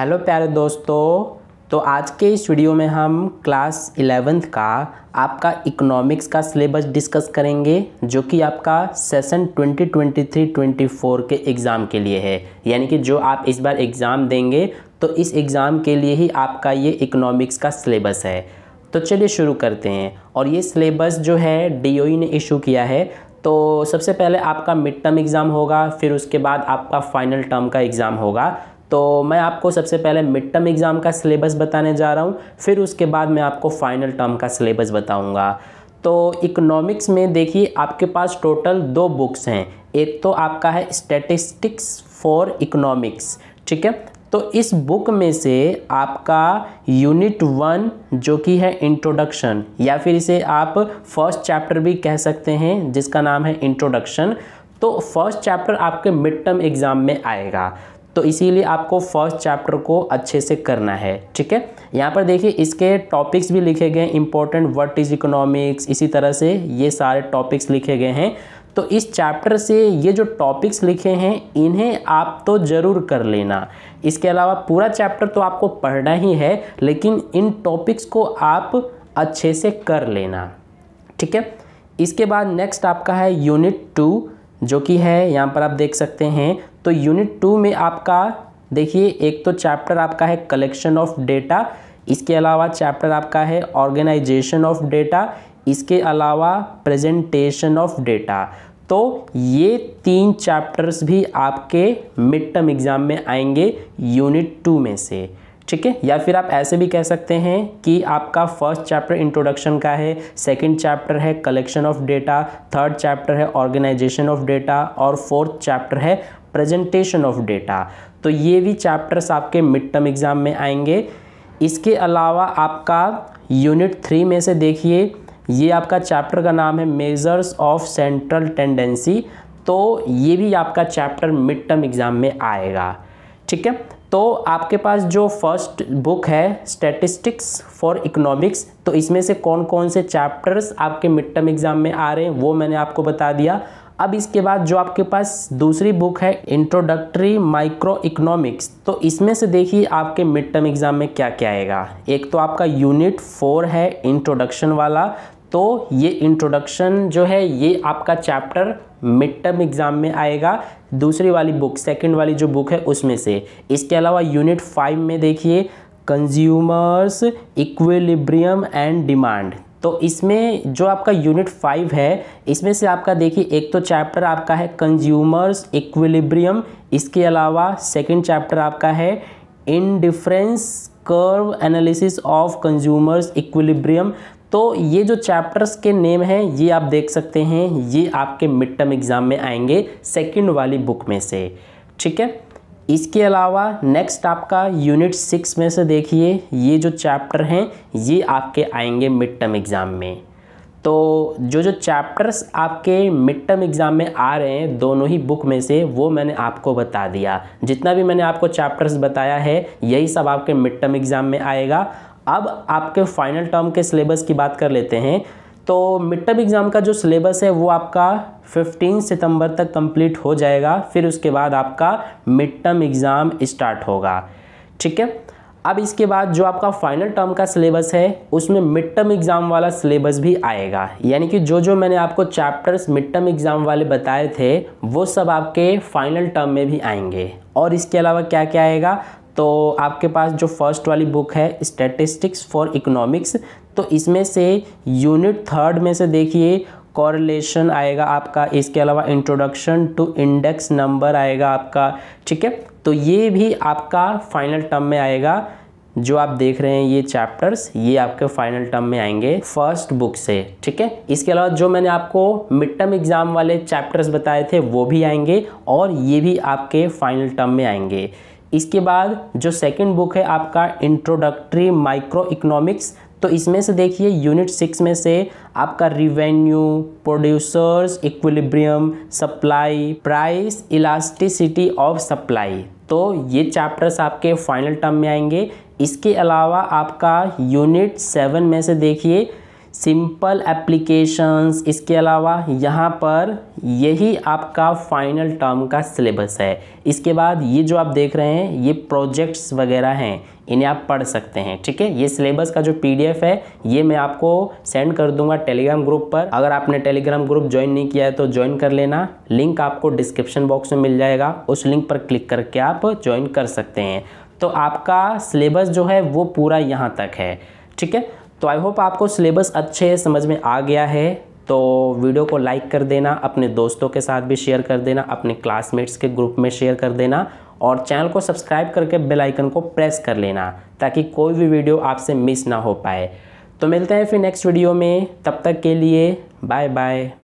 hello प्यारे दोस्तों तो आज के इस वीडियो में हम क्लास इलेवेंथ का आपका इकोनॉमिक्स का सिलेबस डिस्कस करेंगे जो कि आपका सेशन 2023-24 के एग्ज़ाम के लिए है यानी कि जो आप इस बार एग्ज़ाम देंगे तो इस एग्ज़ाम के लिए ही आपका ये इकोनॉमिक्स का सिलेबस है तो चलिए शुरू करते हैं और ये सिलेबस जो है डी e ने इशू किया है तो सबसे पहले आपका मिड टर्म एग्ज़ाम होगा फिर उसके बाद आपका फाइनल टर्म का एग्ज़ाम होगा तो मैं आपको सबसे पहले मिड टर्म एग्ज़ाम का सिलेबस बताने जा रहा हूँ फिर उसके बाद मैं आपको फ़ाइनल टर्म का सिलेबस बताऊँगा तो इकोनॉमिक्स में देखिए आपके पास टोटल दो बुक्स हैं एक तो आपका है स्टेटिस्टिक्स फॉर इकोनॉमिक्स ठीक है तो इस बुक में से आपका यूनिट वन जो कि है इंट्रोडक्शन या फिर इसे आप फर्स्ट चैप्टर भी कह सकते हैं जिसका नाम है इंट्रोडक्शन तो फर्स्ट चैप्टर आपके मिड टर्म एग्ज़ाम में आएगा तो इसीलिए आपको फर्स्ट चैप्टर को अच्छे से करना है ठीक है यहाँ पर देखिए इसके टॉपिक्स भी लिखे गए हैं इंपॉर्टेंट वट इज़ इकोनॉमिक्स इसी तरह से ये सारे टॉपिक्स लिखे गए हैं तो इस चैप्टर से ये जो टॉपिक्स लिखे हैं इन्हें आप तो ज़रूर कर लेना इसके अलावा पूरा चैप्टर तो आपको पढ़ना ही है लेकिन इन टॉपिक्स को आप अच्छे से कर लेना ठीक है इसके बाद नेक्स्ट आपका है यूनिट टू जो कि है यहाँ पर आप देख सकते हैं तो यूनिट टू में आपका देखिए एक तो चैप्टर आपका है कलेक्शन ऑफ डेटा इसके अलावा चैप्टर आपका है ऑर्गेनाइजेशन ऑफ डेटा इसके अलावा प्रेजेंटेशन ऑफ डेटा तो ये तीन चैप्टर्स भी आपके मिड टर्म एग्ज़ाम में आएंगे यूनिट टू में से ठीक है या फिर आप ऐसे भी कह सकते हैं कि आपका फर्स्ट चैप्टर इंट्रोडक्शन का है सेकंड चैप्टर है collection of data third chapter है ऑर्गेनाइजेशन ऑफ डेटा और फोर्थ चैप्टर है प्रेजेंटेशन ऑफ डेटा तो ये भी चैप्टर्स आपके मिड टर्म एग्ज़ाम में आएंगे इसके अलावा आपका यूनिट थ्री में से देखिए ये आपका चैप्टर का नाम है मेजर्स ऑफ सेंट्रल टेंडेंसी तो ये भी आपका चैप्टर मिड टर्म एग्ज़ाम में आएगा ठीक है तो आपके पास जो फर्स्ट बुक है स्टैटिस्टिक्स फॉर इकोनॉमिक्स तो इसमें से कौन कौन से चैप्टर्स आपके मिड टर्म एग्ज़ाम में आ रहे हैं वो मैंने आपको बता दिया अब इसके बाद जो आपके पास दूसरी बुक है इंट्रोडक्टरी माइक्रो इकोनॉमिक्स तो इसमें से देखिए आपके मिड टर्म एग्ज़ाम में क्या क्या आएगा एक तो आपका यूनिट फोर है इंट्रोडक्शन वाला तो ये इंट्रोडक्शन जो है ये आपका चैप्टर मिड टर्म एग्ज़ाम में आएगा दूसरी वाली बुक सेकंड वाली जो बुक है उसमें से इसके अलावा यूनिट फाइव में देखिए कंज्यूमर्स इक्विलिब्रियम एंड डिमांड तो इसमें जो आपका यूनिट फाइव है इसमें से आपका देखिए एक तो चैप्टर आपका है कंज्यूमर्स इक्विलिब्रियम इसके अलावा सेकंड चैप्टर आपका है difference curve analysis of consumers equilibrium तो ये जो चैप्टर्स के नेम हैं ये आप देख सकते हैं ये आपके मिड टर्म एग्ज़ाम में आएंगे सेकेंड वाली बुक में से ठीक है इसके अलावा नेक्स्ट आपका यूनिट सिक्स में से देखिए ये जो चैप्टर हैं ये आपके आएंगे मिड टर्म एग्ज़ाम में तो जो जो चैप्टर्स आपके मिड टर्म एग्ज़ाम में आ रहे हैं दोनों ही बुक में से वो मैंने आपको बता दिया जितना भी मैंने आपको चैप्टर्स बताया है यही सब आपके मिड टर्म एग्ज़ाम में आएगा अब आपके फाइनल टर्म के सिलेबस की बात कर लेते हैं तो मिड टर्म एग्ज़ाम का जो सिलेबस है वो आपका 15 सितंबर तक कंप्लीट हो जाएगा फिर उसके बाद आपका मिड टर्म एग्ज़ाम स्टार्ट होगा ठीक है अब इसके बाद जो आपका फाइनल टर्म का सिलेबस है उसमें मिड टर्म एग्ज़ाम वाला सिलेबस भी आएगा यानी कि जो जो मैंने आपको चैप्टर्स मिड टर्म एग्ज़ाम वाले बताए थे वो सब आपके फाइनल टर्म में भी आएंगे और इसके अलावा क्या क्या आएगा तो आपके पास जो फर्स्ट वाली बुक है स्टैटिस्टिक्स फॉर इकोनॉमिक्स तो इसमें से यूनिट थर्ड में से देखिए कॉरलेशन आएगा आपका इसके अलावा इंट्रोडक्शन टू इंडेक्स नंबर आएगा आपका ठीक है तो ये भी आपका फाइनल टर्म में आएगा जो आप देख रहे हैं ये चैप्टर्स ये आपके फाइनल टर्म में आएंगे फर्स्ट बुक से ठीक है इसके अलावा जो मैंने आपको मिड टर्म एग्ज़ाम वाले चैप्टर्स बताए थे वो भी आएंगे और ये भी आपके फाइनल टर्म में आएंगे इसके बाद जो सेकंड बुक है आपका इंट्रोडक्टरी माइक्रो इकोनॉमिक्स तो इसमें से देखिए यूनिट सिक्स में से आपका revenue producers equilibrium supply price elasticity of supply तो ये चैप्टर्स आपके फाइनल टर्म में आएंगे इसके अलावा आपका यूनिट सेवन में से देखिए सिंपल एप्लीकेशंस इसके अलावा यहाँ पर यही आपका फाइनल टर्म का सिलेबस है इसके बाद ये जो आप देख रहे हैं ये प्रोजेक्ट्स वगैरह हैं इन्हें आप पढ़ सकते हैं ठीक है ये सिलेबस का जो पीडीएफ है ये मैं आपको सेंड कर दूंगा टेलीग्राम ग्रुप पर अगर आपने टेलीग्राम ग्रुप ज्वाइन नहीं किया है तो ज्वाइन कर लेना लिंक आपको डिस्क्रिप्शन बॉक्स में मिल जाएगा उस लिंक पर क्लिक करके आप ज्वाइन कर सकते हैं तो आपका सिलेबस जो है वो पूरा यहाँ तक है ठीक है तो आई होप आपको सिलेबस अच्छे समझ में आ गया है तो वीडियो को लाइक कर देना अपने दोस्तों के साथ भी शेयर कर देना अपने क्लासमेट्स के ग्रुप में शेयर कर देना और चैनल को सब्सक्राइब करके बेल आइकन को प्रेस कर लेना ताकि कोई भी वीडियो आपसे मिस ना हो पाए तो मिलते हैं फिर नेक्स्ट वीडियो में तब तक के लिए बाय बाय